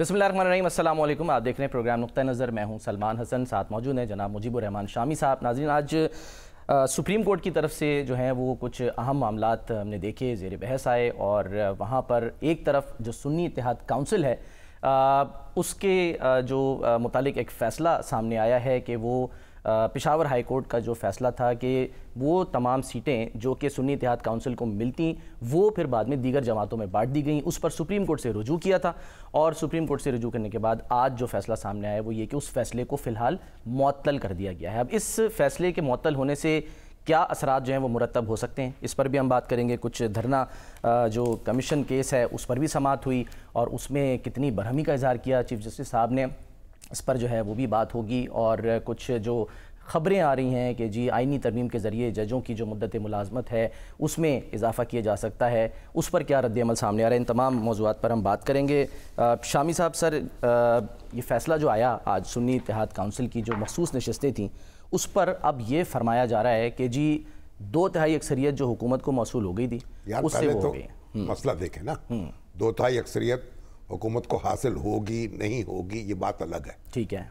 बसमीम आप देख रहे हैं प्रोग्राम नुक़ नज़र मैं हूँ सलमान हसन साथ मौजूद हैं जनाब मुजीबरहमान शामी साहब नाजीन आज आ, सुप्रीम कोर्ट की तरफ से जो है वो कुछ अहम मामला हमने देखे जेर बहस आए और वहाँ पर एक तरफ जो सुन्नी इतिहाद काउंसिल है आ, उसके जो मुतल एक फ़ैसला सामने आया है कि वो पिशावर हाई कोर्ट का जो फैसला था कि वो तमाम सीटें जो कि सुन्नी इतिहाद काउंसिल को मिलती वो फिर बाद में दीगर जमातों में बांट दी गई उस पर सुप्रीम कोर्ट से रजू किया था और सुप्रीम कोर्ट से रजू करने के बाद आज जो फैसला सामने आया वो ये कि उस फैसले को फ़िलहाल मअतल कर दिया गया है अब इस फैसले के मअतल होने से क्या असरात जो हैं वो मुरतब हो सकते हैं इस पर भी हम बात करेंगे कुछ धरना जो कमीशन केस है उस पर भी समात हुई और उसमें कितनी बरहमी का इजहार किया चीफ जस्टिस साहब ने इस पर जो है वो भी बात होगी और कुछ जो खबरें आ रही हैं कि जी आइनी तरमीम के ज़रिए जजों की जो मदत मुलाजमत है उसमें इजाफ़ा किया जा सकता है उस पर क्या रद्दमल सामने आ रहा है इन तमाम मौजूद पर हम बात करेंगे आ, शामी साहब सर आ, ये फ़ैसला जो आया आज सुन्नी इतिहाद काउंसिल की जो मखसूस नशस्तें थीं उस पर अब ये फरमाया जा रहा है कि जी दो तिहाई अक्सरियत जो हुकूमत को मौसू हो गई थी उससे वो तो हम्म। मसला देखें ना हम्म। दो तिहाई अक्सरियत हुकूमत को हासिल होगी नहीं होगी ये बात अलग है ठीक है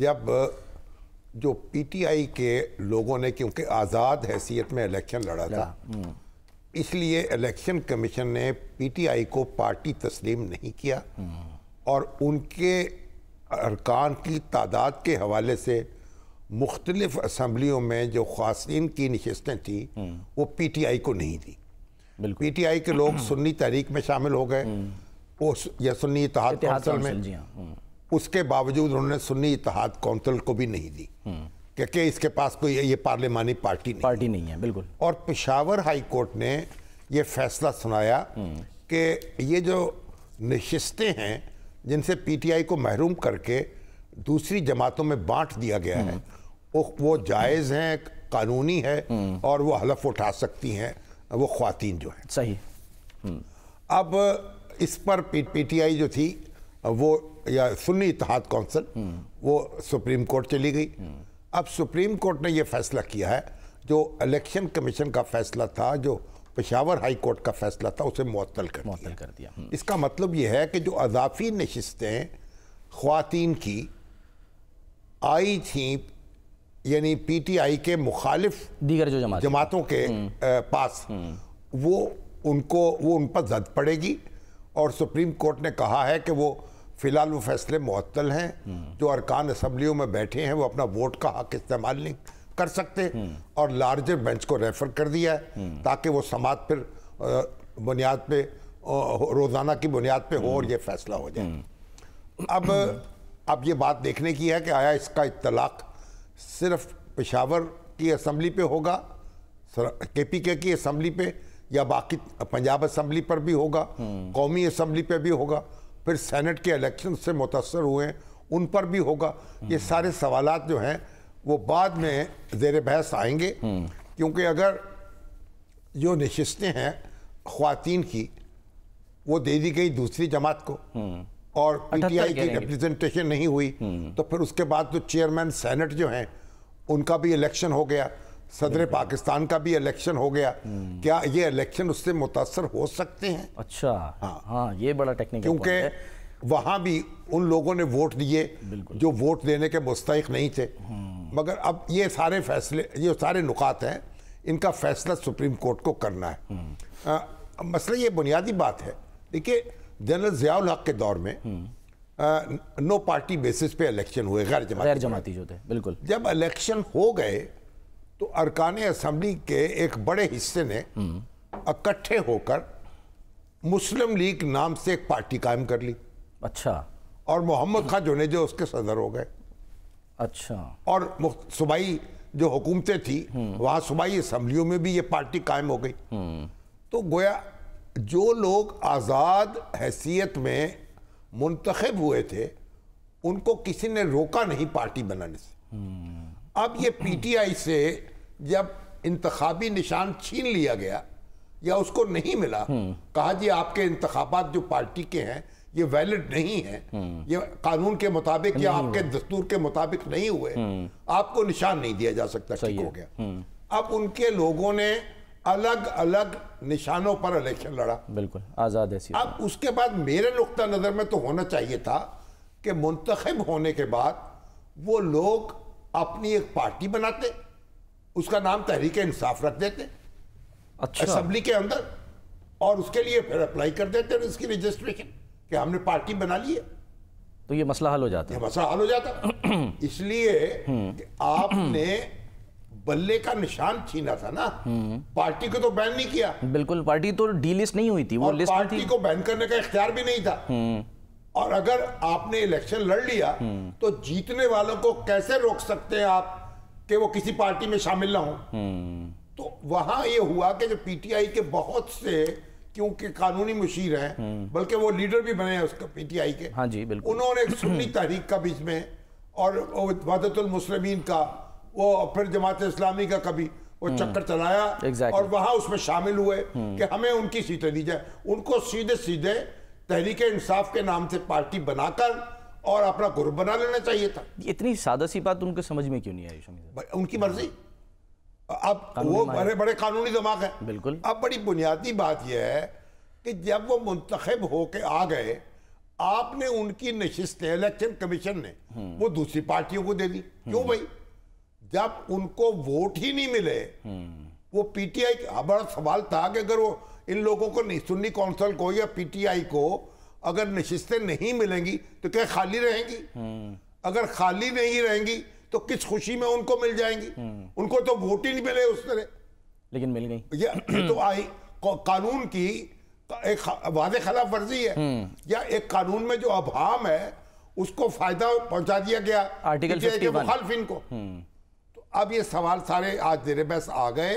जब जो पीटीआई के लोगों ने क्योंकि आज़ाद हैसियत में इलेक्शन लड़ा था हम्म। इसलिए इलेक्शन कमीशन ने पीटीआई को पार्टी तस्लीम नहीं किया हम्म। और उनके अरकान की तादाद के हवाले से मुख्तलिफ असम्बलियों में जो खासन की नशस्तें थी हम्म। वो पीटीआई को नहीं दी पीटीआई के लोग सुन्नी तहरीक में शामिल हो गए सुन्नी इतिहाद काउंसिल में हाँ, हम्म। उसके बावजूद उन्होंने सुन्नी इतिहाद काउंसिल को भी नहीं दी हम्म। क्योंकि इसके पास कोई ये पार्लियामानी पार्टी नहीं पार्टी नहीं है बिल्कुल और पिशावर हाई कोर्ट ने ये फैसला सुनाया हम्म। कि ये जो नशस्तें हैं जिनसे पीटीआई को महरूम करके दूसरी जमातों में बांट दिया गया है वो जायज़ हैं कानूनी है और वो हलफ उठा सकती हैं वो खातन जो है सही अब इस पर पी, पीटीआई जो थी वो या सुन्नी इतिहाद कौंसिल वो सुप्रीम कोर्ट चली गई अब सुप्रीम कोर्ट ने ये फैसला किया है जो इलेक्शन कमीशन का फैसला था जो पेशावर हाई कोर्ट का फैसला था उसे मअतल कर दिया, कर दिया। हम्म। इसका मतलब ये है कि जो अजाफी नशस्तें ख़वान की आई थी यानी पीटीआई के मुखालिफ दीगर जो जमात जमातों के हम्म। पास हम्म। वो उनको वो उन पर जद पड़ेगी और सुप्रीम कोर्ट ने कहा है कि वो फिलहाल वो फैसले मअतल हैं हम्म। जो अरकान असम्बलियों में बैठे हैं वो अपना वोट का हक इस्तेमाल नहीं कर सकते हम्म। और लार्जर बेंच को रेफर कर दिया है हम्म। ताकि वो समाज फिर बुनियाद पे रोज़ाना की बुनियाद पे हो और ये फैसला हो जाए अब अब ये बात देखने की है कि आया इसका इतलाक़ सिर्फ पेशावर की असम्बली पे होगा के पी के की असम्बली पे या बाकी पंजाब असम्बली पर भी होगा कौमी असम्बली पर भी होगा फिर सेनेट के इलेक्शन से मुतासर हुए उन पर भी होगा ये सारे सवाल जो हैं वो बाद में जेर बहस आएंगे क्योंकि अगर जो नशस्तें हैं खातन की वो दे दी गई दूसरी जमात को और पी टी आई की रिप्रजेंटेशन नहीं हुई तो फिर उसके बाद तो चेयरमैन सेनेट जो हैं उनका भी इलेक्शन हो गया सदर पाकिस्तान का भी इलेक्शन हो गया क्या ये इलेक्शन उससे मुतासर हो सकते हैं अच्छा हाँ हाँ ये बड़ा टेक्निक क्योंकि वहाँ भी उन लोगों ने वोट दिए जो वोट देने के मुस्तक नहीं थे हम्म। मगर अब ये सारे फैसले ये सारे नुकात हैं इनका फैसला सुप्रीम कोर्ट को करना है हम्म। मसला ये बुनियादी बात है देखिए जनरल जियाउल हक के दौर में आ, हम्म। नो पार्टी बेसिस पे इलेक्शन हुए गैर जमाती जो थे बिल्कुल जब इलेक्शन हो गए तो अरकान असम्बली के एक बड़े हिस्से ने इकट्ठे होकर मुस्लिम लीग नाम से एक पार्टी कायम कर ली अच्छा और मोहम्मद खान ने जो उसके सदर हो गए अच्छा और सूबाई जो हुकूमतें थी हम्म। वहाँ सूबाई असम्बलियों में भी ये पार्टी कायम हो गई हम्म। तो गोया जो लोग आज़ाद हैसियत में मुंतखब हुए थे उनको किसी ने रोका नहीं पार्टी बनाने से हम्म। अब ये पीटीआई से जब इंतबी निशान छीन लिया गया या उसको नहीं मिला हम्म। कहा जी आपके इंतबात जो पार्टी के हैं ये वैलिड नहीं है हम्म। ये कानून के मुताबिक या आपके दस्तूर के मुताबिक नहीं हुए हम्म। आपको निशान नहीं दिया जा सकता ठीक हो गया अब उनके लोगों ने अलग अलग निशानों पर इलेक्शन लड़ा बिल्कुल आज़ाद है अब उसके बाद मेरे नुकता नज़र में तो होना चाहिए था कि मुंतखब होने के बाद वो लोग अपनी एक पार्टी बनाते उसका नाम तहरीक इंसाफ रख देते अच्छा असम्बली के अंदर और उसके लिए फिर अप्लाई कर देते इसकी रजिस्ट्रेशन कि हमने पार्टी बना ली है तो ये मसला हल हो जाता है मसला हल हो जाता इसलिए हम्म। आपने बल्ले का निशान छीना था ना हम्म। पार्टी को तो बैन नहीं किया बिल्कुल पार्टी तो डीलिस्ट नहीं हुई थी वो लिस्ट पार्टी को बैन करने का इख्तियार भी नहीं था हम्म। और अगर आपने इलेक्शन लड़ लिया तो जीतने वालों को कैसे रोक सकते हैं आप कि वो किसी पार्टी में शामिल ना हो तो वहां ये हुआ कि जो पीटीआई के बहुत से क्योंकि कानूनी मुशीर हैं बल्कि वो लीडर भी बने हैं उसका पीटीआई के हाँ जी बिल्कुल उन्होंने एक सुन्नी तहरीक का बीच में और वदतुल का वो फिर जमात इस्लामी का कभी वो हम्म। चक्कर चलाया exactly. और वहां उसमें शामिल हुए हम्म। कि हमें उनकी सीटें दी जाए उनको सीधे सीधे तहरीक इंसाफ के नाम से पार्टी बनाकर और अपना ग्रुप बना लेना चाहिए था इतनी सादा सी बात उनको समझ में क्यों नहीं आई उनकी मर्जी अब वो बड़े बड़े कानूनी दिमाग है बिल्कुल अब बड़ी बुनियादी बात यह है कि जब वो मुंतखब होके आ गए आपने उनकी नशिस्त इलेक्शन कमीशन ने हम्म। वो दूसरी पार्टियों को दे दी क्यों हम्म। भाई जब उनको वोट ही नहीं मिले हम्म। वो पीटीआई का बड़ा सवाल था कि अगर वो इन लोगों को सुन्नी काउंसिल को या पीटीआई को अगर नशिस्तें नहीं मिलेंगी तो क्या खाली रहेंगी हम्म। अगर खाली नहीं रहेंगी तो किस खुशी में उनको मिल जाएंगी हम्म। उनको तो वोट ही नहीं मिले उस तरह लेकिन मिल गई या तो आई कानून की एक वाद खिलाफ वर्जी है हम्म। या एक कानून में जो अभाम है उसको फायदा पहुंचा दिया गया आर्टिकल को तो अब ये सवाल सारे आज देर बस आ गए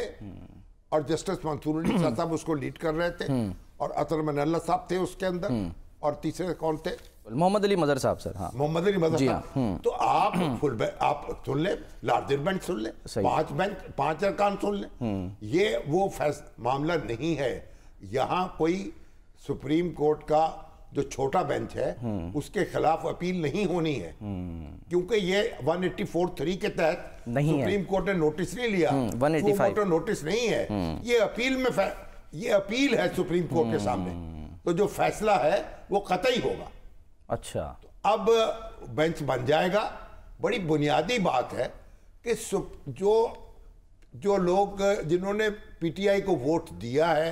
और जस्टिस मंसूर अली साहब उसको लीड कर रहे थे हम्म। और अतर मनल्ला साहब थे उसके अंदर हम्म। और तीसरे कौन थे मोहम्मद अली मदर साहब सर हाँ मोहम्मद अली मदर साहब हाँ, हम्म। तो आप फुल आप सुन ले लार्जर बैंक सुन ले पांच बैंक पांच अरकान सुन ले ये वो फैस मामला नहीं है यहाँ कोई सुप्रीम कोर्ट का जो छोटा बेंच है उसके खिलाफ अपील नहीं होनी है क्योंकि ये थ्री के तहत नहीं सुप्रीम कोर्ट ने नोटिस नहीं लिया हम्म, कोर्ट नोटिस नहीं है हम्म। ये अपील में ये अपील है सुप्रीम कोर्ट के सामने हम्म। तो जो फैसला है वो कतई होगा अच्छा तो अब बेंच बन जाएगा बड़ी बुनियादी बात है कि जो जो लोग जिन्होंने पीटीआई को वोट दिया है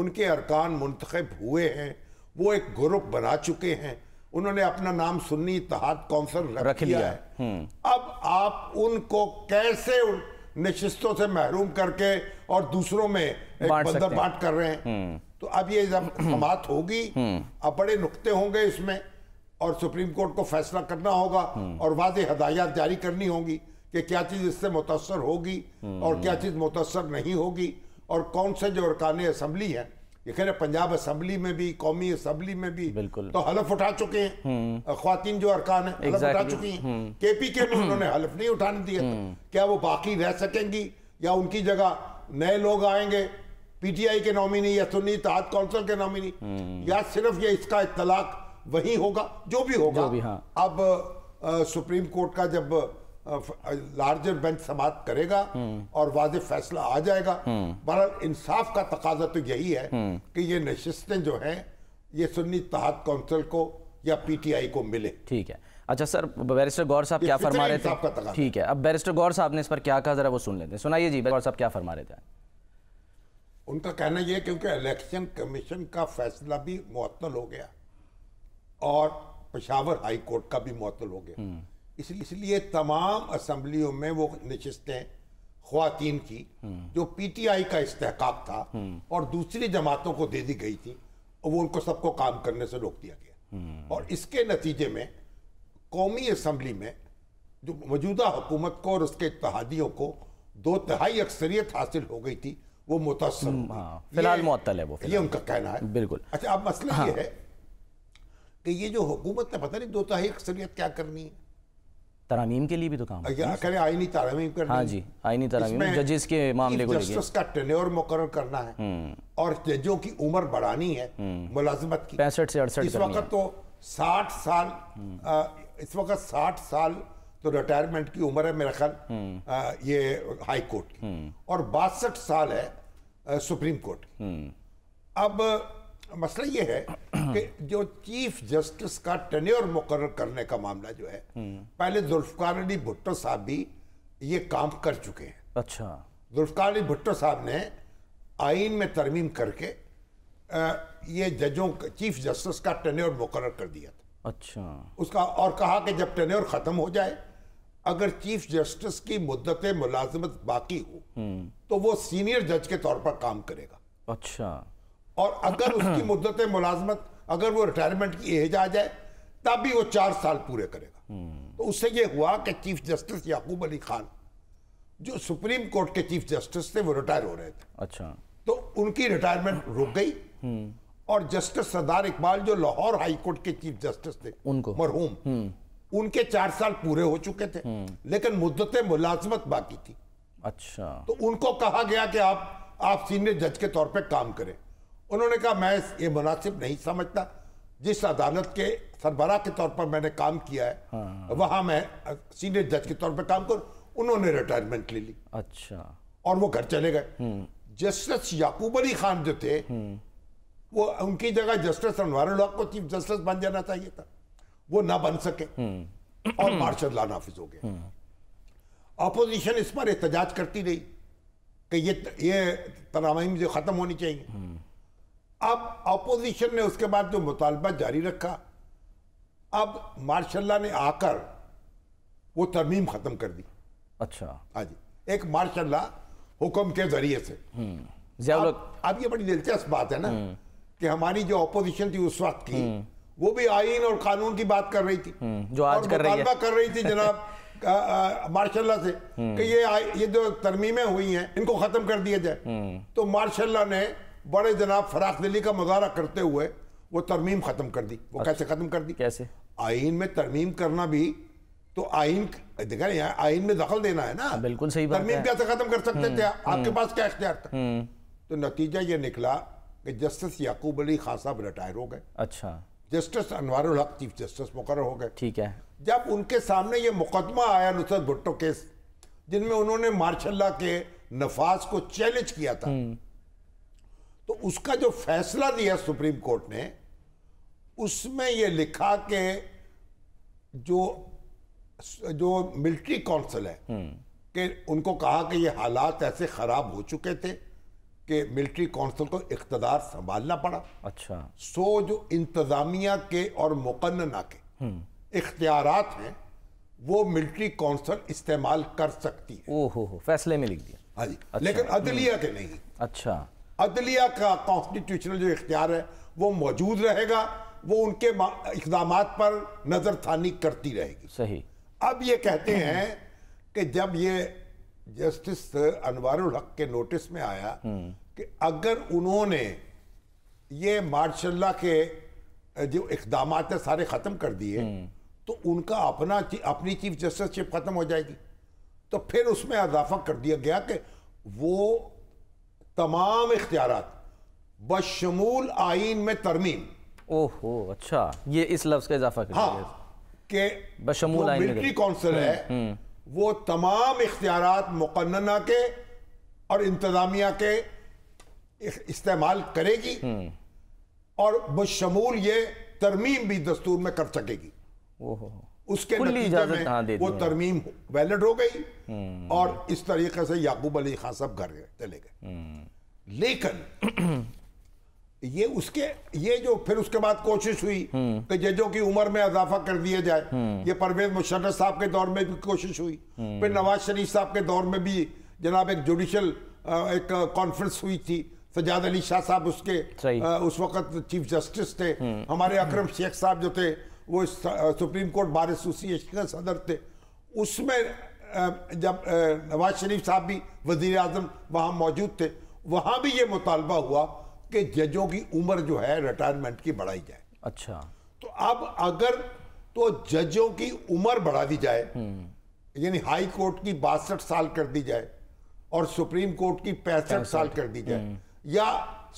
उनके अरकान मुंतखब हुए हैं वो एक ग्रुप बना चुके हैं उन्होंने अपना नाम सुन्नी इतिहाद कौंसल रख, रख लिया, है हम्म। अब आप उनको कैसे उन से महरूम करके और दूसरों में एक बांट कर रहे हैं हम्म। तो अब ये जब समाप्त होगी हम्म। अब बड़े नुकते होंगे इसमें और सुप्रीम कोर्ट को फैसला करना होगा और वाद हदायत जारी करनी होगी कि क्या चीज़ इससे मुतासर होगी और क्या चीज़ मुतासर नहीं होगी और कौन से जो अरकान असम्बली हैं ये कह रहे पंजाब असम्बली में भी कौमी असम्बली में भी बिल्कुल तो हलफ उठा चुके हैं हम्म। खातिन जो अरकान है हलफ उठा चुकी हैं हम्म। के पी के में उन्होंने हलफ नहीं उठाने दिया हम्म। क्या वो बाकी रह सकेंगी या उनकी जगह नए लोग आएंगे पीटीआई के नॉमिनी या सुन्नी तहत काउंसिल के नॉमिनी या सिर्फ ये इसका इतलाक वही होगा जो भी होगा जो भी हाँ। अब आ, सुप्रीम कोर्ट का जब लार्जर बेंच समाप्त करेगा और वाज फैसला आ जाएगा बहरहाल इंसाफ का तकाजा तो यही है कि ये नशस्तें जो हैं ये सुन्नी तहत काउंसिल को या पीटीआई को मिले ठीक है अच्छा सर बैरिस्टर गौर साहब क्या फरमा रहे थे ठीक है अब बैरिस्टर गौर साहब ने इस पर क्या कहा जरा वो सुन लेते हैं सुनाइए जी गौर साहब क्या फरमा रहे थे उनका कहना यह क्योंकि इलेक्शन कमीशन का फैसला भी मुअत्तल हो गया और पशावर हाई कोर्ट का भी मुअत्तल हो गया इसलिए तमाम असम्बलियों में वो नशस्तें खुवान की जो पी टी आई का इस्तेक था और दूसरी जमातों को दे दी गई थी और वो उनको सबको काम करने से रोक दिया गया और इसके नतीजे में कौमी असम्बली में जो मौजूदा हुकूमत को और उसके इतिहादियों को दो तिहाई अक्सरियत हासिल हो गई थी वो मुतासर हम्म, हाँ, फिलहाल मुतल है वो ये उनका कहना है बिल्कुल अच्छा अब मसला हाँ, ये है कि ये जो हुकूमत ने पता नहीं दो तिहाई अक्सरियत क्या करनी है तरामीम के लिए भी तो काम आईनी तरामीम करना हाँ जी आईनी तरामीम जजेस के मामले को जस्टिस मुकर करना है हम्म। और जजों की उम्र बढ़ानी है हम्म। मुलाजमत की पैंसठ से अड़सठ इस वक्त तो साठ साल हम्म। इस वक्त साठ साल तो रिटायरमेंट की उम्र है मेरा ख्याल ये हाई कोर्ट की और बासठ साल है सुप्रीम कोर्ट अब मसला ये है कि जो चीफ जस्टिस का टेन्योर मुकर करने का मामला जो है पहले जुल्फकार अली भुट्टो साहब भी ये काम कर चुके हैं अच्छा जुल्फकार अली भुट्टो साहब ने आइन में तरमीम करके ये जजों चीफ जस्टिस का टेन्योर मुकर कर दिया था अच्छा उसका और कहा कि जब टेन्योर ख़त्म हो जाए अगर चीफ जस्टिस की मुद्दत मुलाजमत बाकी हो हम्म। तो वो सीनियर जज के तौर पर काम करेगा अच्छा और अगर उसकी मुद्दत मुलाजमत अगर वो रिटायरमेंट की एज आ जाए तब भी वो चार साल पूरे करेगा तो उससे ये हुआ कि चीफ जस्टिस याकूब अली खान जो सुप्रीम कोर्ट के चीफ जस्टिस थे वो रिटायर हो रहे थे अच्छा तो उनकी रिटायरमेंट रुक गई और जस्टिस सरदार इकबाल जो लाहौर हाई कोर्ट के चीफ जस्टिस थे उनको मरहूम हम्म। उनके चार साल पूरे हो चुके थे हम्म। लेकिन मुद्दत मुलाजमत बाकी थी अच्छा तो उनको कहा गया कि आप आप सीनियर जज के तौर पे काम करें उन्होंने कहा मैं ये मुनासिब नहीं समझता जिस अदालत के सरबरा के तौर पर मैंने काम किया है हाँ। वहां मैं सीनियर जज के तौर पर काम कर उन्होंने रिटायरमेंट ले ली अच्छा और वो घर चले गए हम्म। जस्टिस याकूब अली खान जो थे हम्म। वो उनकी जगह जस्टिस अनवर को चीफ जस्टिस बन जाना चाहिए था वो ना बन सके हम्म। और मार्शल ला नाफिज हो गया अपोजिशन इस पर एहतजाज करती रही कि ये ये तनामीम जो ख़त्म होनी चाहिए अब अपोजिशन ने उसके बाद जो मुतालबा जारी रखा अब मार्शल्ला ने आकर वो तरमीम ख़त्म कर दी अच्छा हाँ जी एक मार्शल्ला हुक्म के जरिए से हम्म, अब, अब ये बड़ी दिलचस्प बात है ना हम्म। कि हमारी जो अपोजिशन थी उस वक्त की हम्म। वो भी आइन और कानून की बात कर रही थी जो आज कर रही है कर रही थी जनाब मार्शाला से कि ये ये जो तरमीमें हुई हैं इनको ख़त्म कर दिया जाए तो मार्शाला ने बड़े जनाब फराख दिली का मुजाहरा करते हुए वो तरमीम ख़त्म कर दी वो अच्छा। कैसे ख़त्म कर दी कैसे आइन में तरमीम करना भी तो आइन देखा नहीं आइन में दखल देना है ना हाँ, बिल्कुल सही बात तरमीम कैसे ख़त्म कर सकते हम्म, थे हम्म। आपके पास क्या इख्तियार था हम्म। तो नतीजा ये निकला कि जस्टिस याकूब अली खान साहब रिटायर हो गए अच्छा जस्टिस अनवर हक चीफ जस्टिस मुकर हो गए ठीक है जब उनके सामने ये मुकदमा आया नुसरत भुट्टो केस जिनमें उन्होंने मार्शल्ला के नफाज को चैलेंज किया था तो उसका जो फैसला दिया सुप्रीम कोर्ट ने उसमें ये लिखा के जो जो मिलिट्री काउंसिल है हम्म। कि उनको कहा कि ये हालात ऐसे ख़राब हो चुके थे कि मिलिट्री काउंसिल को इकतदार संभालना पड़ा अच्छा सो जो इंतज़ामिया के और मुकन्ना के हम्म। इख्तियार हैं वो मिलिट्री काउंसिल इस्तेमाल कर सकती है ओहो फैसले में लिख दिया हाँ जी अच्छा, लेकिन अदलिया हम्म। के नहीं अच्छा अदलिया का कॉन्स्टिट्यूशनल जो इख्तियार है वो मौजूद रहेगा वो उनके इकदाम पर नज़र थानी करती रहेगी सही अब ये कहते हैं कि जब ये जस्टिस अनवारुल हक के नोटिस में आया हम्म। कि अगर उन्होंने ये मार्शल्ला के जो इकदाम है सारे ख़त्म कर दिए हम्म। तो उनका अपना अपनी चीफ जस्टिस ख़त्म हो जाएगी तो फिर उसमें इजाफा कर दिया गया कि वो तमाम इख्तियार बशमूल आइन में तरमीम ओहो अच्छा ये इस लफ्ज का इजाफा कर हाँ, के बशमूल आइन मिलिट्री काउंसिल है हम्म, हम्म। वो तमाम इख्तियार मुकन्ना के और इंतजामिया के इस्तेमाल करेगी हम्म। और बशमूल ये तरमीम भी दस्तूर में कर सकेगी ओहो उसके नतीजे में वो तरमीम वैलिड हो गई हम्म। और इस तरीके से याकूब अली खान साहब घर गए चले गए हम्म। लेकिन ये उसके ये जो फिर उसके बाद कोशिश हुई हम्म। कि जजों की उम्र में इजाफा कर दिया जाए ये परवेज मुशर्रफ साहब के दौर में भी कोशिश हुई फिर नवाज शरीफ साहब के दौर में भी जनाब एक जुडिशल एक कॉन्फ्रेंस हुई थी सजाद अली शाह साहब उसके आ, उस वक्त चीफ जस्टिस थे हमारे अकरम शेख साहब जो थे वो सुप्रीम कोर्ट बार एसोसिएशन का सदर थे उसमें जब नवाज शरीफ साहब भी वजीर अजम वहाँ मौजूद थे वहाँ भी ये मुतालबा हुआ कि जजों की उम्र जो है रिटायरमेंट की बढ़ाई जाए अच्छा तो अब अगर तो जजों की उम्र बढ़ा दी जाए हम्म। यानी हाई कोर्ट की बासठ साल कर दी जाए और सुप्रीम कोर्ट की पैंसठ साल कर दी जाए हम्म। या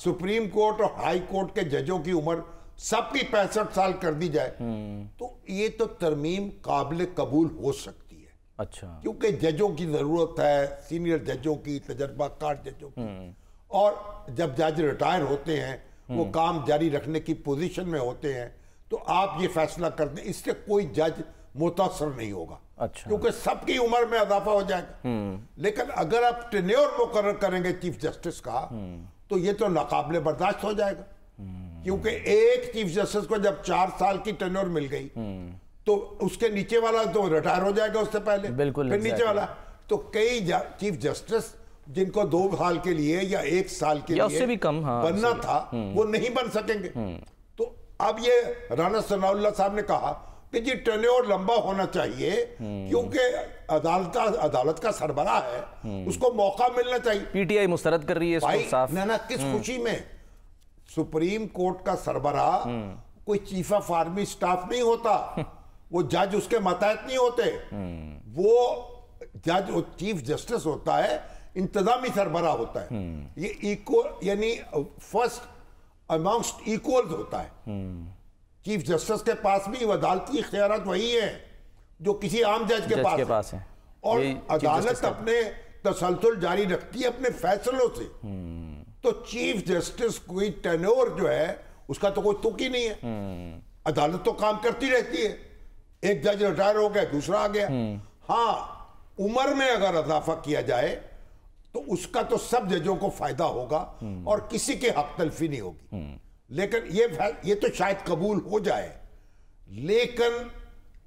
सुप्रीम कोर्ट और हाई कोर्ट के जजों की उम्र सबकी पैंसठ साल कर दी जाए हम्म। तो ये तो तरमीम काबिल कबूल हो सकती है अच्छा क्योंकि जजों की ज़रूरत है सीनियर जजों की तजर्बाकार जजों की हम्म। और जब जज रिटायर होते हैं वो हम्म। काम जारी रखने की पोजीशन में होते हैं तो आप ये फैसला कर दें इससे कोई जज मुतासर नहीं होगा अच्छा क्योंकि सबकी उम्र में इजाफा हो जाएगा लेकिन अगर आप टेन्योर मुकर करेंगे चीफ जस्टिस का तो ये तो नाकबले बर्दाश्त हो जाएगा क्योंकि एक चीफ जस्टिस को जब चार साल की टेनोर मिल गई तो उसके नीचे वाला तो रिटायर हो जाएगा उससे पहले बिल्कुल फिर नीचे वाला तो कई चीफ जस्टिस जिनको दो साल के लिए या एक साल के लिए उससे भी कम हाँ, बनना था हम्म। वो नहीं बन सकेंगे हम्म। तो अब ये राणा सनाउल्ला साहब ने कहा कि जी टेन्योर लंबा होना चाहिए हम्म। क्योंकि अदालत अदालत का सरबरा है उसको मौका मिलना चाहिए पीटीआई मुस्तरद कर रही है ना किस खुशी में सुप्रीम कोर्ट का सरबरा हम्म। कोई चीफ ऑफ आर्मी स्टाफ नहीं होता वो जज उसके मतहत नहीं होते हम्म। वो जज चीफ जस्टिस होता है इंतजामी सरबरा होता है हम्म। ये इक्वल यानी फर्स्ट अमाउंस्ट इक्वल होता है चीफ जस्टिस के पास भी अदालती इख्तियारत वही है जो किसी आम जज के, पास, के है। पास है और अदालत अपने तसलसल जारी रखती है अपने फैसलों से तो चीफ जस्टिस कोई टेनोर जो है उसका तो कोई तुक ही नहीं है हम्म। अदालत तो काम करती रहती है एक जज रिटायर हो गया दूसरा आ गया हम्म। हाँ उम्र में अगर इजाफा किया जाए तो उसका तो सब जजों को फायदा होगा हम्म। और किसी के हक तलफी नहीं होगी लेकिन ये ये तो शायद कबूल हो जाए लेकिन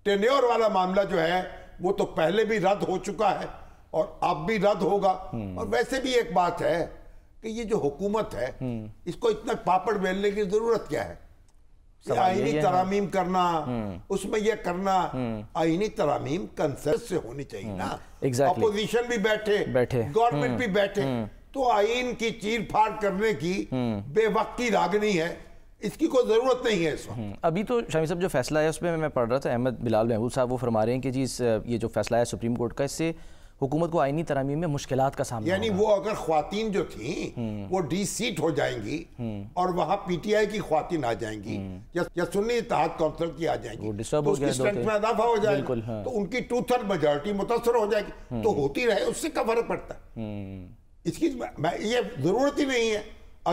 टेन्योर वाला मामला जो है वो तो पहले भी रद्द हो चुका है और अब भी रद्द होगा और वैसे भी एक बात है कि ये जो हुकूमत है हम्म। इसको इतना पापड़ बेलने की जरूरत क्या है आईनी तरामीम करना हम्म। उसमें ये करना हम्म। आईनी तरामीम कंसेंस से होनी चाहिए ना अपोजिशन exactly. भी बैठे बैठे गवर्नमेंट भी बैठे तो आईन की चीर फाड़ करने की बेवक्की रागनी है इसकी कोई ज़रूरत नहीं है इस अभी तो शामी साहब जो फैसला है उसमें मैं पढ़ रहा था अहमद बिलाल महबूब साहब वो फरमा रहे हैं कि जी ये जो फैसला है सुप्रीम कोर्ट का इससे हुकूमत को आईनी तरामीम में मुश्किल का सामना यानी वो अगर खुतिन जो थी हम्म। वो डी सीट हो जाएंगी हम्म। और वहाँ पी टी आई की खुतिन आ जाएंगी हम्म। या, सुन्नी इतिहाद कौंसल की आ जाएंगी तो उसकी स्ट्रेंथ में हो जाएगी हाँ। तो उनकी टू थर्ड मेजोरिटी मुतासर हो जाएगी तो होती रहे उससे क्या फर्क पड़ता इसकी मैं ये ज़रूरत ही नहीं है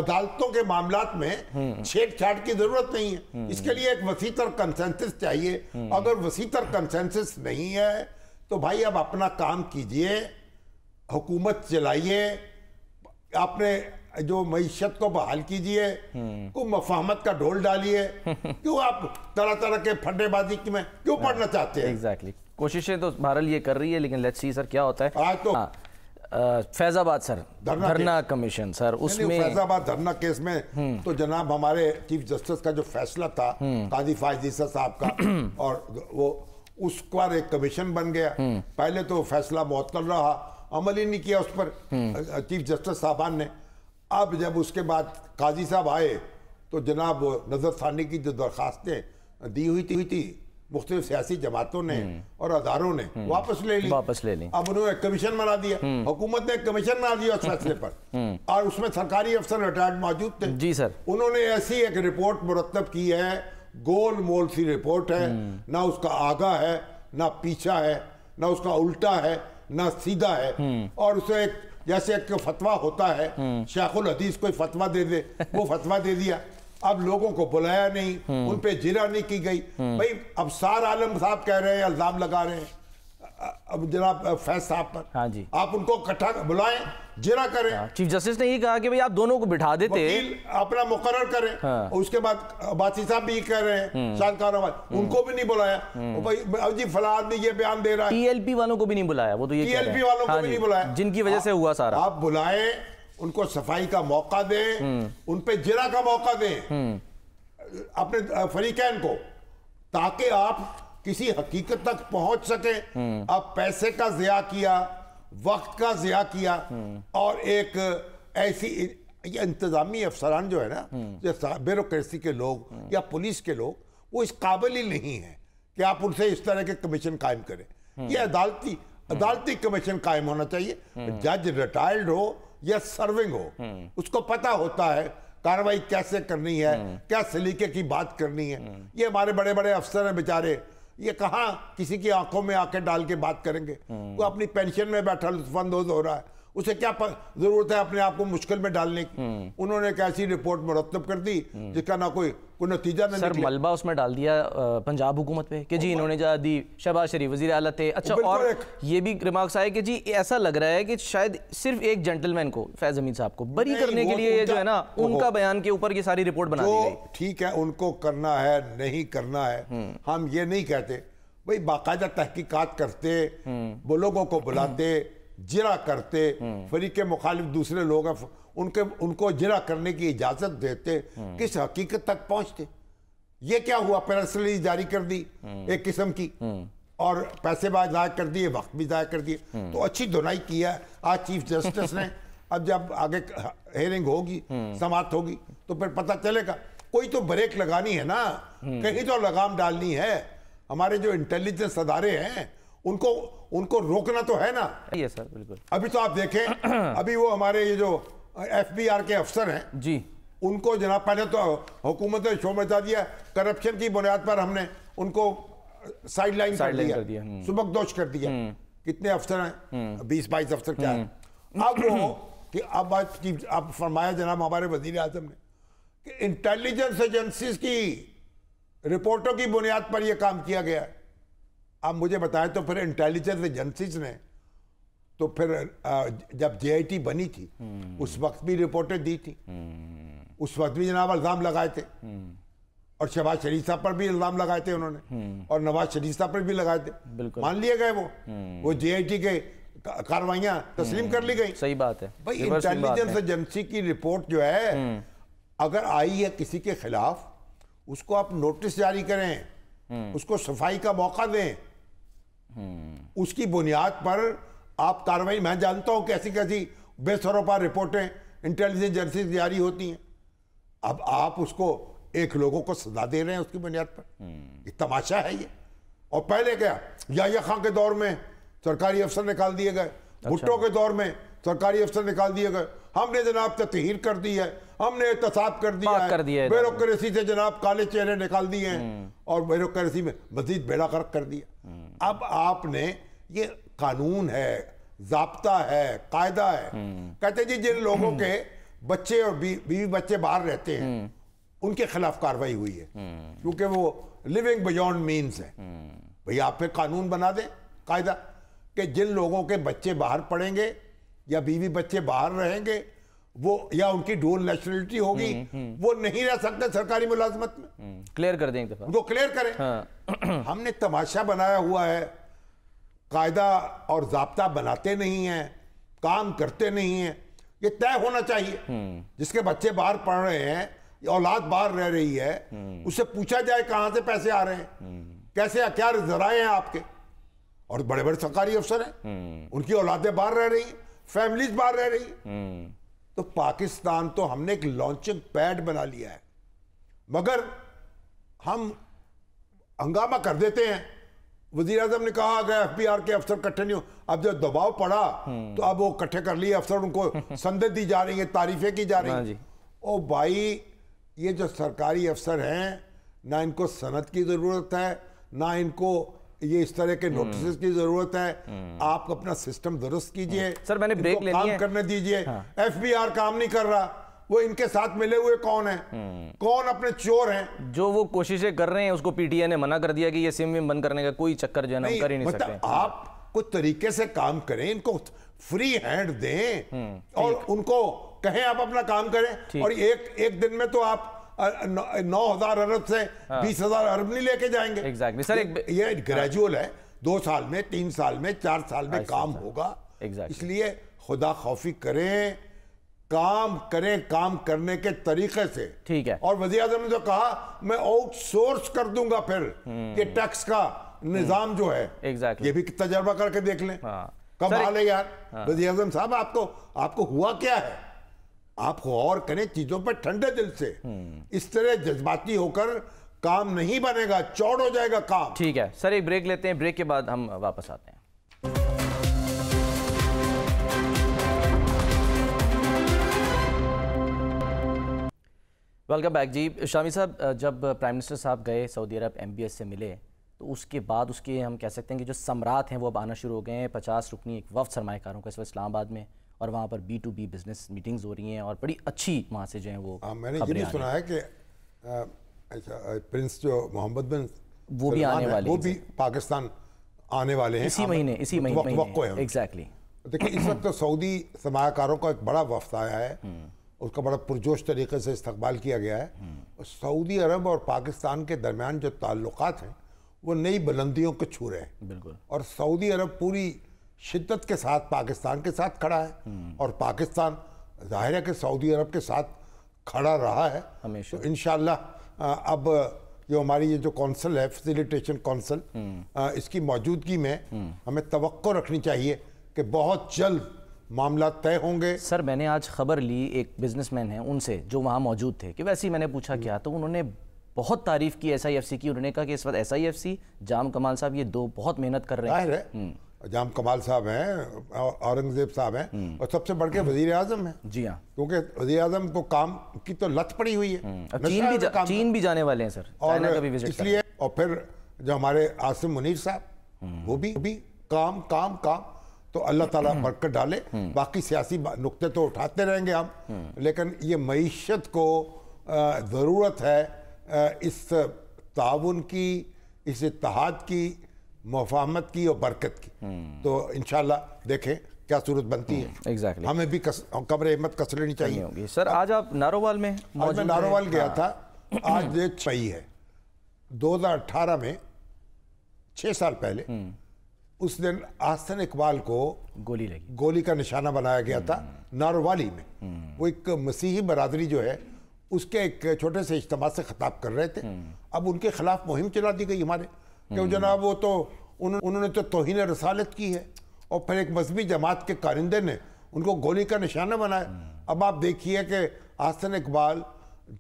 अदालतों के मामला में छेड़छाड़ की जरूरत नहीं है इसके लिए एक वसीतर कंसेंसिस चाहिए अगर वसीतर कंसेंसिस नहीं है तो भाई अब अपना काम कीजिए हुकूमत चलाइए आपने जो मीशत को बहाल कीजिए हम्म। को मफाहमत का ढोल डालिए क्यों आप तरह तरह के फंडेबाजी में क्यों हाँ। पढ़ना चाहते हैं एग्जैक्टली exactly. कोशिशें तो बहरल ये कर रही है लेकिन लेट्स सी सर क्या होता है आज हाँ, तो हाँ, फैजाबाद सर धरना कमीशन सर उसमें फैजाबाद धरना केस में हम्म। तो जनाब हमारे चीफ जस्टिस का जो फैसला था हम्म। काजी साहब का और वो उसका एक कमीशन बन गया हम्म। पहले तो फैसला बहुत कर रहा अमल ही नहीं किया उस पर हम्म। चीफ जस्टिस साहबान ने अब जब उसके बाद काजी साहब आए तो जनाब नजर थानी की जो दरखास्तें दी हुई थी थी मुख्तलिफ सियासी जमातों ने हम्म। और अदारों ने वापस ले ली वापस ले ली अब उन्होंने कमीशन बना दिया हुकूमत ने कमीशन बना दिया उस फैसले पर और उसमें सरकारी अफसर रिटायर्ड मौजूद थे जी सर उन्होंने ऐसी एक रिपोर्ट मुरतब की है गोल मोल सी रिपोर्ट है ना उसका आगा है ना पीछा है ना उसका उल्टा है ना सीधा है और उसे एक जैसे एक फतवा होता है शेखुल हदीस कोई फतवा दे दे वो फतवा दे दिया अब लोगों को बुलाया नहीं हम्म। उन पे जिरा नहीं की गई हम्म। भाई अब सार आलम साहब कह रहे हैं इल्जाम लगा रहे हैं अब जनाब फैज साहब पर हाँ जी आप उनको इकट्ठा बुलाए जिला करें हाँ। चीफ जस्टिस ने ये कहा कि भाई आप दोनों को बिठा देते अपना मुकर करें हाँ। उसके बाद बासी साहब भी कर रहे हैं हम्म। शाद खान हम्म। उनको भी नहीं बुलाया हम्म। भाई अब जी फला आदमी ये बयान दे रहा है टीएलपी वालों को भी नहीं बुलाया वो तो ये टीएलपी वालों को हाँ नहीं बुलाया जिनकी वजह से हुआ सारा आप बुलाए उनको सफाई का मौका दें उनपे जिला का मौका दें अपने फरीकैन को ताकि आप किसी हकीकत तक पहुंच सके अब पैसे का ज़िया किया वक्त का ज़िया किया और एक ऐसी ये इंतज़ामी अफसरान जो है ना ब्यूरोसी के लोग या पुलिस के लोग वो इस काबिल ही नहीं है कि आप उनसे इस तरह के कमीशन कायम करें ये अदालती अदालती कमीशन कायम होना चाहिए जज रिटायर्ड हो या सर्विंग हो उसको पता होता है कार्रवाई कैसे करनी है क्या सलीके की बात करनी है ये हमारे बड़े बड़े अफसर हैं बेचारे ये कहा किसी की आंखों में आके डाल के बात करेंगे वो अपनी पेंशन में बैठा लुत्फानंदोज हो रहा है उसे क्या जरूरत है अपने आप को मुश्किल में डालने की हम्म। उन्होंने एक ऐसी रिपोर्ट मुरतब कर दी हम्म। जिसका ना कोई कोई नतीजा नहीं सर मलबा उसमें डाल दिया पंजाब हुकूमत पे कि जी इन्होंने जा दी शहबाज शरीफ वजी अला थे अच्छा और ये भी रिमार्क्स आए कि जी ऐसा लग रहा है कि शायद सिर्फ एक जेंटलमैन को फैज अमीन साहब को बरी करने के लिए तो जो है ना उनका बयान के ऊपर ये सारी रिपोर्ट बना ठीक है उनको करना है नहीं करना है हम्म। हम ये नहीं कहते भाई बाकायदा तहकीकात करते वो लोगों को बुलाते जिरा करते फरीक मुखालिफ दूसरे लोग उनके उनको जिरा करने की इजाज़त देते किस हकीकत तक पहुंचते ये क्या हुआ पेरसली जारी कर दी एक किस्म की और पैसे बाज ज़ाय कर दिए वक्त भी ज़ाय कर दिए तो अच्छी धुनाई की है आज चीफ जस्टिस ने अब जब आगे हेयरिंग होगी समाप्त होगी तो फिर पता चलेगा कोई तो ब्रेक लगानी है ना कहीं तो लगाम डालनी है हमारे जो इंटेलिजेंस अदारे हैं उनको उनको रोकना तो है ना ये सर बिल्कुल अभी तो आप देखें अभी वो हमारे ये जो एफ के अफसर हैं जी उनको जनाब पहले तो हुकूमत ने शो मचा दिया करप्शन की बुनियाद पर हमने उनको साइड लाइन कर दिया, हम्म। सुबक दोष कर दिया हम्म। कितने अफसर हैं हम्म। बीस बाईस अफसर क्या है अब वो कि अब आज की आप फरमाया जनाब हमारे वजीर आजम ने कि इंटेलिजेंस एजेंसी की रिपोर्टों की बुनियाद पर यह काम किया गया है अब मुझे बताएं तो फिर इंटेलिजेंस एजेंसीज ने तो फिर जब जेआईटी बनी थी हम्म। उस वक्त भी रिपोर्टें दी थी हम्म। उस वक्त भी जनाब इल्ज़ाम लगाए थे हम्म। और शहबाज शरीफ साहब पर भी इल्ज़ाम लगाए थे उन्होंने और नवाज शरीफ साहब पर भी लगाए थे मान लिए गए वो वो जेआईटी के कार्रवाइयां तस्लीम कर ली गई सही बात है भाई इंटेलिजेंस एजेंसी की रिपोर्ट जो है अगर आई है किसी के खिलाफ उसको आप नोटिस जारी करें उसको सफाई का मौका दें हम्म। उसकी बुनियाद पर आप कार्रवाई मैं जानता हूं कैसी कैसी पर रिपोर्टें इंटेलिजेंस एजेंसी जारी होती हैं अब आप उसको एक लोगों को सजा दे रहे हैं उसकी बुनियाद पर हम्म। ये तमाशा है ये और पहले क्या या खां के दौर में सरकारी अफसर निकाल दिए गए अच्छा। भुट्टो के दौर में सरकारी अफसर निकाल दिए गए हमने जनाब तहीर कर दी है हमने एहतसाब कर दिया कर दिया ब्यूरोक्रेसी से जनाब काले चेहरे निकाल दिए हैं हम्म। और ब्यूरोसी में मजीद बेड़ा गर्क कर दिया हम्म। अब आपने ये कानून है जबता है कायदा है हम्म। कहते जी जिन लोगों के बच्चे और बीवी बच्चे बाहर रहते हैं उनके खिलाफ कार्रवाई हुई है क्योंकि वो लिविंग बियॉन्ड मीन्स है भाई आप पे कानून बना दें कायदा कि जिन लोगों के बच्चे बाहर पढ़ेंगे या बीवी बच्चे बाहर रहेंगे वो या उनकी डोल नेशनलिटी होगी हम्म, हम्म। वो नहीं रह सकते सरकारी मुलाजमत में क्लियर हम्म, कर देंगे वो क्लियर करें हाँ। हमने तमाशा बनाया हुआ है कायदा और जबता बनाते नहीं हैं काम करते नहीं हैं ये तय होना चाहिए जिसके बच्चे बाहर पढ़ रहे हैं औलाद बाहर रह रही है उससे पूछा जाए कहाँ से पैसे आ रहे हैं कैसे क्या जराए हैं आपके और बड़े बड़े सरकारी अफसर हैं उनकी औलादे बाहर रह रही फैमिलीज बाहर रह रही है तो पाकिस्तान तो हमने एक लॉन्चिंग पैड बना लिया है मगर हम हंगामा कर देते हैं वजीर अजम ने कहा अगर एफ बी आर के अफसर इकट्ठे नहीं हो अब जब दबाव पड़ा हम्म। तो अब वो इकट्ठे कर लिए अफसर उनको संदे दी जा रही है तारीफें की जा रही हैं हाँ ओ भाई ये जो सरकारी अफसर हैं ना इनको सनत की ज़रूरत है ना इनको ये इस तरह के नोटिस हम्म। की जरूरत है हम्म। आप अपना सिस्टम दुरुस्त कीजिए हम्म। सर मैंने ब्रेक ले काम करने दीजिए एफ हाँ। एफबीआर काम नहीं कर रहा वो इनके साथ मिले हुए कौन है कौन अपने चोर हैं जो वो कोशिशें कर रहे हैं उसको पीटीए ने मना कर दिया कि ये सिम विम बंद करने का कोई चक्कर जो है ना कर ही नहीं मतलब सकते आप कुछ तरीके से काम करें इनको फ्री हैंड दें और उनको कहें आप अपना काम करें और एक एक दिन में तो आप नौ हजार अरब से हाँ। बीस हजार अरब नहीं लेके जाएंगे सर ये ग्रेजुअल हाँ। है दो साल में तीन साल में चार साल में काम होगा exactly. इसलिए खुदा खौफी करें काम करें काम करने के तरीके से ठीक है और वजी ने जो कहा मैं आउटसोर्स कर दूंगा फिर हम्म। कि टैक्स का निजाम हम्म। जो है exactly. ये भी तजर्बा करके देख लें हाँ। कमाल है यार हाँ। वजी साहब आपको आपको हुआ क्या है आप गौर करें चीजों पर ठंडे दिल से इस तरह जज्बाती होकर काम नहीं बनेगा चौड़ हो जाएगा काम ठीक है सर एक ब्रेक लेते हैं ब्रेक के बाद हम वापस आते हैं वेलकम बैक जी शामी साहब जब प्राइम मिनिस्टर साहब गए सऊदी अरब एम से मिले तो उसके बाद उसके हम कह सकते हैं कि जो सम्राट हैं वो अब आना शुरू हो गए हैं पचास रुकनी एक वफ सरमाकारों का इस वक्त इस्लामाबाद में और वहाँ पर B to B business meetings हो रही हैं और बड़ी अच्छी वहाँ से जो है वो आ, हाँ, मैंने ये भी सुना है कि अच्छा प्रिंस जो मोहम्मद बिन वो भी आने वाले वो भी पाकिस्तान आने वाले हैं इसी महीने इसी महीने एग्जैक्टली देखिए इस वक्त तो सऊदी सरमाकारों का एक बड़ा वफद आया है हम्म। उसका बड़ा पुरजोश तरीके से इस्तकबाल किया गया है हम्म। सऊदी अरब और पाकिस्तान के दरमियान जो ताल्लुक हैं वो नई बुलंदियों को छू रहे हैं बिल्कुल और सऊदी अरब पूरी शिद्दत के साथ पाकिस्तान के साथ खड़ा है और पाकिस्तान जाहिर है कि सऊदी अरब के साथ खड़ा रहा है हमेशा तो इन अब जो हमारी ये जो कौंसल है फैसिलिटेशन कौंसल इसकी मौजूदगी में हमें तो रखनी चाहिए कि बहुत जल्द मामला तय होंगे सर मैंने आज खबर ली एक बिजनेसमैन है उनसे जो वहाँ मौजूद थे कि वैसे ही मैंने पूछा क्या तो उन्होंने बहुत तारीफ की एस की उन्होंने कहा कि इस वक्त एस जाम कमाल साहब ये दो बहुत मेहनत कर रहे हैं जाम कमाल साहब हैं औरंगजेब साहब हैं हम्म। और सबसे बढ़ के हम्म। वजीर आजम है जी हाँ क्योंकि वजीर आजम को काम की तो लत पड़ी हुई है हम्म। चीन भी जा, चीन भी जाने वाले हैं सर और इसलिए और फिर जो हमारे आसिम मुनीर साहब वो भी भी काम काम काम तो अल्लाह ताला बरकत डाले बाकी सियासी नुकते तो उठाते रहेंगे हम लेकिन ये मीशत को ज़रूरत है इस ताउन की इस इतिहाद की मफाहमत की और बरकत की हम्म। तो इन देखें क्या सूरत बनती है हम्म। exactly. हमें भी कस, कमर हिम्मत कस लेनी चाहिए होगी सर आज आप नारोवाल में आज मैं नारोवाल गया हाँ। था आज डेट सही है 2018 में छः साल पहले हम्म। उस दिन आसन इकबाल को गोली लगी गोली का निशाना बनाया गया था नारोवाली में वो एक मसीही बरदरी जो है उसके एक छोटे से इज्तम से खिताब कर रहे थे अब उनके खिलाफ मुहिम चला दी गई हमारे क्यों हम्म। जनाब वो तो उन, उन्होंने तो तोहन रसालत की है और फिर एक मजहबी जमात के कारिंदे ने उनको गोली का निशाना बनाया हम्म। अब आप देखिए कि आसन इकबाल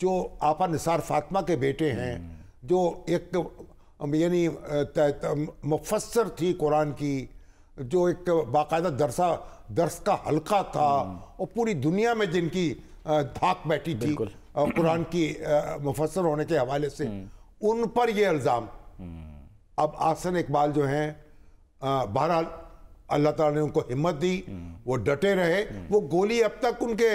जो आपा निसार फातमा के बेटे हैं हम्म। जो एक यानी मुफसर थी कुरान की जो एक बाकायदा दरसा दरस का हल्का था और पूरी दुनिया में जिनकी धाक बैठी थी कुरान की मुफसर होने के हवाले से उन पर यह इल्ज़ाम अब आसन इकबाल जो हैं बहरहाल अल्लाह ताला ने उनको हिम्मत दी वो डटे रहे वो गोली अब तक उनके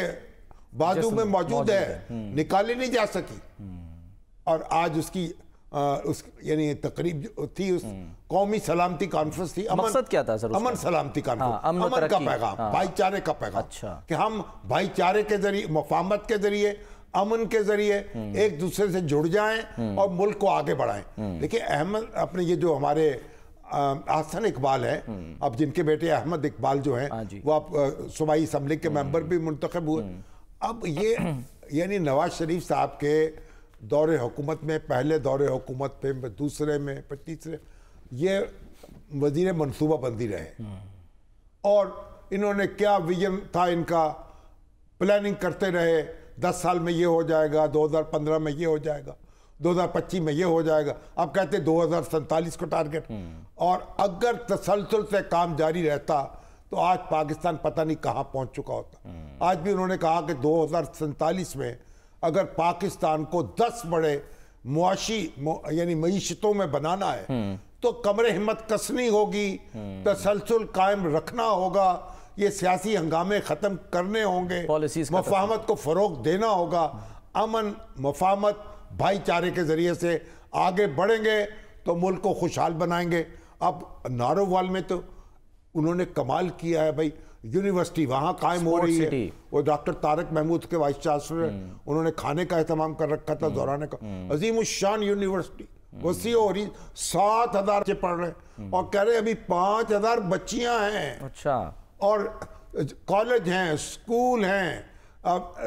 बाजू में मौजूद है, हम्म। निकाली नहीं जा सकी हम्म। और आज उसकी आ, उस यानी तकरीब थी उस हम्म। कौमी सलामती कॉन्फ्रेंस थी अमन मकसद क्या था सर अमन सलामती कॉन्फ्रेंस हाँ, अमन, अमन का पैगाम हाँ, भाईचारे का पैगाम अच्छा कि हम भाईचारे के जरिए मफामत के जरिए अमन के जरिए एक दूसरे से जुड़ जाएं और मुल्क को आगे बढ़ाएं देखिए अहमद अपने ये जो हमारे आसन इकबाल है अब जिनके बेटे अहमद इकबाल जो हैं हाँ वो आप सूबाई असम्बली के मेंबर भी मुंतखब हुए अब ये यानी नवाज शरीफ साहब के दौरे हुकूमत में पहले दौरे हुकूमत पे दूसरे में तीसरे ये वजीर मनसूबा बंदी रहे और इन्होंने क्या विजन था इनका प्लानिंग करते रहे दस साल में ये हो जाएगा दो हजार पंद्रह में ये हो जाएगा दो हजार पच्चीस में ये हो जाएगा अब कहते हैं दो हज़ार को टारगेट हम्म। और अगर तसलसल से काम जारी रहता तो आज पाकिस्तान पता नहीं कहाँ पहुँच चुका होता हम्म। आज भी उन्होंने कहा कि दो हजार में अगर पाकिस्तान को दस बड़े मुआशी यानी मीशतों में बनाना है हम्म। तो कमरे हिम्मत कसनी होगी तसलसल कायम रखना होगा ये सियासी हंगामे ख़त्म करने होंगे मफाहमत को फ़रोग देना होगा अमन मफाहमत भाईचारे के ज़रिए से आगे बढ़ेंगे तो मुल्क को खुशहाल बनाएंगे अब नारोवाल में तो उन्होंने कमाल किया है भाई यूनिवर्सिटी वहां कायम हो रही है वो डॉक्टर तारक महमूद के वाइस चांसलर हम्म। उन्होंने खाने का अहतमाम कर रखा था हम्म। दौराने का हम्म। अजीम शान यूनिवर्सिटी वसी हो रही सात हजार पढ़ रहे और कह रहे अभी पांच हजार बच्चियां हैं अच्छा और कॉलेज हैं स्कूल हैं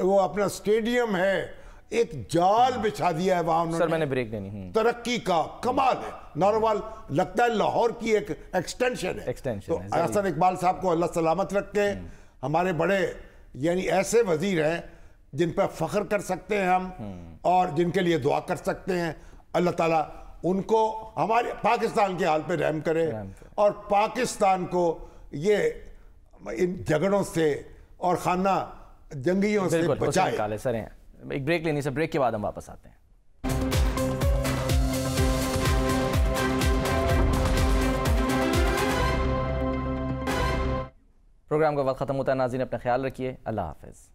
वो अपना स्टेडियम है एक जाल बिछा दिया है वहां सर मैंने ब्रेक देनी हम्म। तरक्की का कमाल है नौरवाल लगता है लाहौर की एक एक्सटेंशन है एक्सटेंशन तो इकबाल साहब को अल्लाह सलामत रखे हम्म। हमारे बड़े यानी ऐसे वजीर हैं जिन पर फख्र कर सकते हैं हम हम्म। और जिनके लिए दुआ कर सकते हैं अल्लाह ताला उनको हमारे पाकिस्तान के हाल पे रहम करे और पाकिस्तान को ये इन झगड़ों से और खाना जंगियों से बचाए सर एक ब्रेक लेनी से ब्रेक के बाद हम वापस आते हैं प्रोग्राम का वक्त ख़त्म होता है नाजीन अपना ख्याल रखिए अल्लाह हाफिज़